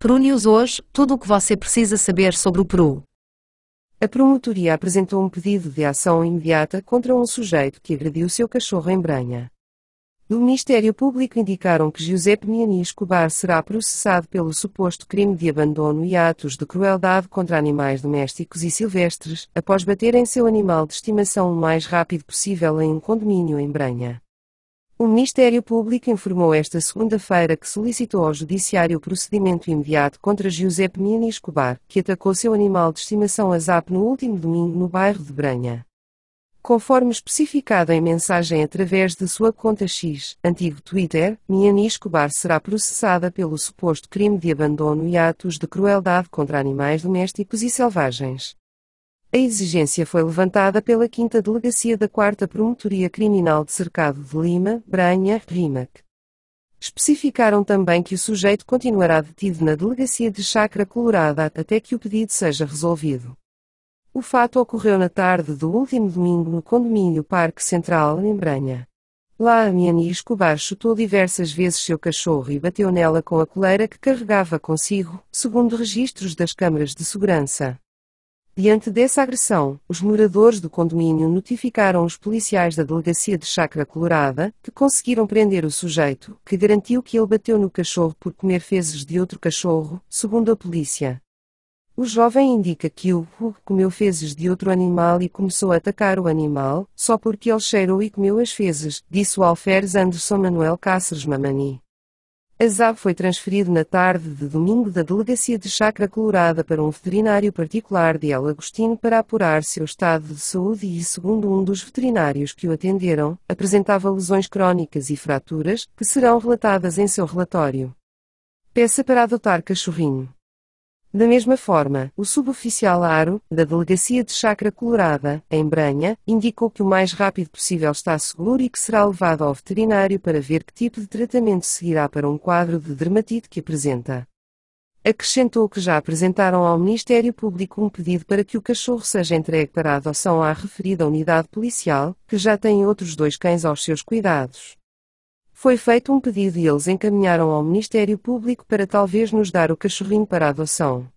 Peru News hoje, tudo o que você precisa saber sobre o Peru. A promotoria apresentou um pedido de ação imediata contra um sujeito que agrediu seu cachorro em Branha. Do Ministério Público indicaram que Giuseppe Miani Escobar será processado pelo suposto crime de abandono e atos de crueldade contra animais domésticos e silvestres, após bater em seu animal de estimação o mais rápido possível em um condomínio em Branha. O Ministério Público informou esta segunda-feira que solicitou ao Judiciário o procedimento imediato contra Giuseppe Mini Escobar, que atacou seu animal de estimação ASAP no último domingo no bairro de Branha. Conforme especificado em mensagem através de sua conta X, antigo Twitter, Miani Escobar será processada pelo suposto crime de abandono e atos de crueldade contra animais domésticos e selvagens. A exigência foi levantada pela 5 Delegacia da 4 Promotoria Criminal de Cercado de Lima, Branha, RIMAC. Especificaram também que o sujeito continuará detido na Delegacia de Chacra Colorada até que o pedido seja resolvido. O fato ocorreu na tarde do último domingo no condomínio Parque Central, em Branha. Lá a Miani Escobar chutou diversas vezes seu cachorro e bateu nela com a coleira que carregava consigo, segundo registros das câmaras de segurança. Diante dessa agressão, os moradores do condomínio notificaram os policiais da delegacia de Chacra Colorada, que conseguiram prender o sujeito, que garantiu que ele bateu no cachorro por comer fezes de outro cachorro, segundo a polícia. O jovem indica que o Hug comeu fezes de outro animal e começou a atacar o animal, só porque ele cheirou e comeu as fezes, disse o alferes Anderson Manuel Cáceres Mamani. A zab foi transferido na tarde de domingo da delegacia de Chacra Colorada para um veterinário particular de El Agostinho para apurar seu estado de saúde e, segundo um dos veterinários que o atenderam, apresentava lesões crónicas e fraturas, que serão relatadas em seu relatório. Peça para adotar cachorrinho. Da mesma forma, o suboficial Aro, da Delegacia de Chacra Colorada, em Branha, indicou que o mais rápido possível está seguro e que será levado ao veterinário para ver que tipo de tratamento seguirá para um quadro de dermatite que apresenta. Acrescentou que já apresentaram ao Ministério Público um pedido para que o cachorro seja entregue para adoção à referida unidade policial, que já tem outros dois cães aos seus cuidados. Foi feito um pedido e eles encaminharam ao Ministério Público para talvez nos dar o cachorrinho para adoção.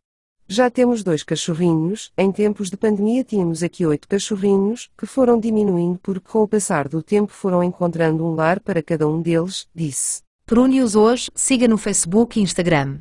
Já temos dois cachorrinhos, em tempos de pandemia tínhamos aqui oito cachorrinhos, que foram diminuindo porque com o passar do tempo foram encontrando um lar para cada um deles, disse. Prune-os hoje, siga no Facebook e Instagram.